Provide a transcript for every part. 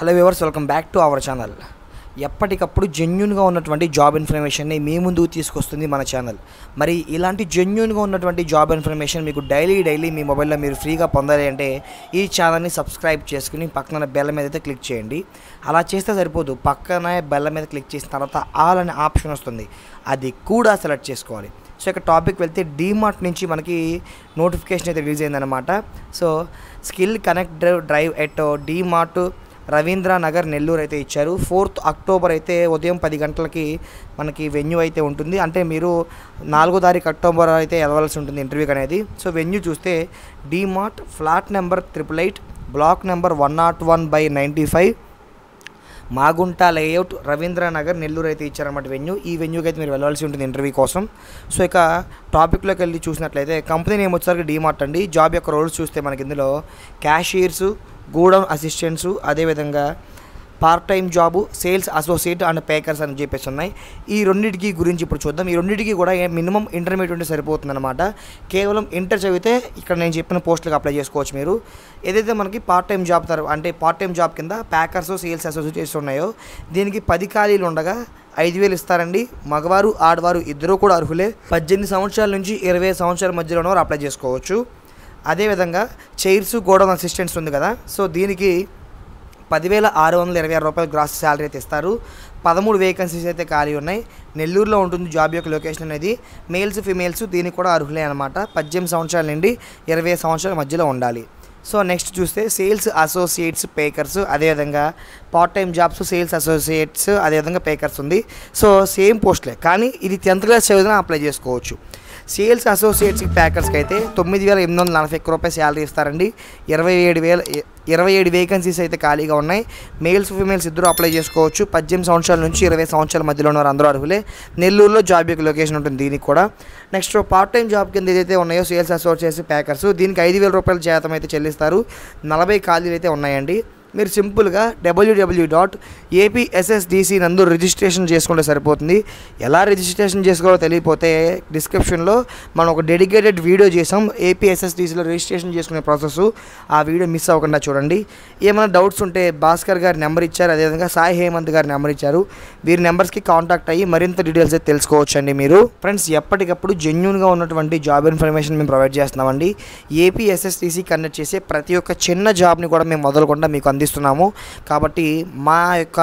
hello viewers welcome back to our channel ఎప్పటికప్పుడు జెన్యున్గా ఉన్నటువంటి జాబ్ ఇన్ఫర్మేషన్ని మీ ముందుకు తీసుకొస్తుంది మన ఛానల్ మరి ఇలాంటి జెన్యున్గా ఉన్నటువంటి జాబ్ ఇన్ఫర్మేషన్ మీకు డైలీ డైలీ మీ మొబైల్లో మీరు ఫ్రీగా పొందాలి అంటే ఈ ఛానల్ని సబ్స్క్రైబ్ చేసుకుని పక్కన బెల్ల మీద అయితే క్లిక్ చేయండి అలా చేస్తే సరిపోదు పక్కన బెల్ల మీద క్లిక్ చేసిన తర్వాత ఆల్ అనే ఆప్షన్ వస్తుంది అది కూడా సెలెక్ట్ చేసుకోవాలి సో ఇక్కడ టాపిక్ వెళ్తే డీమార్ట్ నుంచి మనకి నోటిఫికేషన్ అయితే రిలీజ్ అయిందనమాట so skill connect drive drive at DMart Ravindra Nagar Nellore అయితే ఇచ్చారు ఫోర్త్ అక్టోబర్ అయితే ఉదయం పది గంటలకి మనకి వెన్యూ అయితే ఉంటుంది అంటే మీరు నాలుగో తారీఖు అక్టోబర్ అయితే వెళ్ళవలసి ఉంటుంది ఇంటర్వ్యూకి అనేది సో వెన్యూ చూస్తే DMart flat number triple eight block number one not one by ninety five Magunta layout Ravindranagar Nellore అయితే ఇచ్చారన్నమాట వెన్యూ ఈ వెన్యూకి అయితే మీరు వెళ్ళాల్సి ఉంటుంది ఇంటర్వ్యూ కోసం సో ఇక టాపిక్లోకి వెళ్ళి చూసినట్లయితే కంపెనీ నేమ్ వచ్చేసరికి డీమార్ట్ అండి జాబ్ యొక్క రోల్స్ చూస్తే మనకి ఇందులో క్యాషియర్సు గూడౌన్ అసిస్టెంట్సు అదేవిధంగా part time job sales associate and packers అని చెప్పేసి ఉన్నాయి ఈ రెండింటికి గురించి ఇప్పుడు చూద్దాం ఈ రెండింటికి కూడా మినిమం ఇంటర్మీడియట్ ఉంటే సరిపోతుందన్నమాట కేవలం ఇంటర్ చదివితే ఇక్కడ నేను చెప్పిన పోస్టులకు అప్లై చేసుకోవచ్చు మీరు ఏదైతే మనకి పార్ట్ టైం జాబ్ తర్వాత అంటే పార్ట్ టైం జాబ్ కింద ప్యాకర్స్ సేల్స్ అసోసియేట్స్ ఉన్నాయో దీనికి పది ఖాళీలు ఉండగా ఐదు వేలు ఇస్తారండి మగవారు ఆడవారు ఇద్దరూ కూడా అర్హులే పద్దెనిమిది సంవత్సరాల నుంచి ఇరవై సంవత్సరాల మధ్యలో ఉన్నవారు అప్లై చేసుకోవచ్చు అదేవిధంగా చైర్స్ గోడౌన్ అసిస్టెంట్స్ ఉంది కదా సో దీనికి పదివేల ఆరు వందల ఇరవై ఆరు రూపాయలు గ్రాస్ శాలరీ అయితే ఇస్తారు పదమూడు వేకెన్సీస్ అయితే ఖాళీ ఉన్నాయి నెల్లూరులో ఉంటుంది జాబ్ యొక్క లొకేషన్ అనేది మేల్స్ ఫిమేల్స్ దీనికి కూడా అర్హులే అనమాట పద్దెనిమిది సంవత్సరాల నుండి ఇరవై సంవత్సరాల మధ్యలో ఉండాలి సో నెక్స్ట్ చూస్తే సేల్స్ అసోసియేట్స్ పేకర్స్ అదేవిధంగా part time jobs sales associates అదేవిధంగా పేకర్స్ ఉంది సో సేమ్ పోస్ట్లే కానీ ఇది టెన్త్ క్లాస్ చదివిన అప్లై చేసుకోవచ్చు సేల్స్ అసోసియేట్స్కి ప్యాకర్స్కి అయితే తొమ్మిది వేల ఎనిమిది వందల నలభై ఒక్క రూపాయలు శాలరీ ఇస్తారండి ఇరవై ఏడు వేల ఇరవై ఏడు వేకెన్సీస్ అయితే ఖాళీగా ఉన్నాయి మేల్స్ ఫీమేల్స్ ఇద్దరు అప్లై చేసుకోవచ్చు పద్దెనిమిది సంవత్సరాల నుంచి ఇరవై సంవత్సరాల మధ్యలో ఉన్నవారు అందరూ అర్హులే నెల్లూరులో జాబ్ యొక్క లొకేషన్ ఉంటుంది దీనికి కూడా నెక్స్ట్ పార్ట్ టైం జాబ్ కింద ఏదైతే ఉన్నాయో సేల్స్ అసోసియేట్స్ ప్యాకర్స్ దీనికి ఐదు వేల రూపాయల జాతం అయితే చెల్లిస్తారు నలభై ఖాళీలు అయితే ఉన్నాయండి మీరు సింపుల్గా డబ్ల్యూడబ్ల్యూ డాట్ ఏపీఎస్ఎస్డిసి నందు రిజిస్ట్రేషన్ చేసుకుంటే సరిపోతుంది ఎలా రిజిస్ట్రేషన్ చేసుకోవాలో తెలియపోతే డిస్క్రిప్షన్లో మనం ఒక డెడికేటెడ్ వీడియో చేసాం ఏపీఎస్ఎస్డిసిలో రిజిస్ట్రేషన్ చేసుకునే ప్రాసెస్ ఆ వీడియో మిస్ అవ్వకుండా చూడండి ఏమైనా డౌట్స్ ఉంటే భాస్కర్ గారి నెంబర్ ఇచ్చారు అదేవిధంగా సాయి హేమంత్ గారి నెంబర్ ఇచ్చారు వీరి నెంబర్స్కి కాంటాక్ట్ అయ్యి మరింత డీటెయిల్స్ అయితే తెలుసుకోవచ్చండి మీరు ఫ్రెండ్స్ ఎప్పటికప్పుడు జెన్యున్గా ఉన్నటువంటి జాబ్ ఇన్ఫర్మేషన్ మేము ప్రొవైడ్ చేస్తున్నామండి ఏపీఎస్ఎస్డిసి కనెక్ట్ చేసే ప్రతి ఒక్క చిన్న జాబ్ని కూడా మేము మొదలకుండా మీకు అందిస్తాం అందిస్తున్నాము కాబట్టి మా యొక్క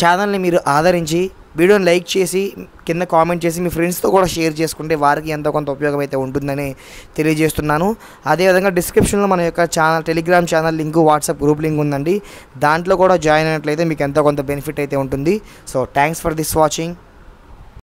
ఛానల్ని మీరు ఆదరించి వీడియోని లైక్ చేసి కింద కామెంట్ చేసి మీ ఫ్రెండ్స్తో కూడా షేర్ చేసుకుంటే వారికి ఎంతో కొంత ఉపయోగం అయితే ఉంటుందని తెలియజేస్తున్నాను అదేవిధంగా డిస్క్రిప్షన్లో మన యొక్క channel Telegram channel link WhatsApp group link ఉందండి దాంట్లో కూడా జాయిన్ అయినట్లయితే మీకు ఎంతో కొంత బెనిఫిట్ అయితే ఉంటుంది so thanks for this watching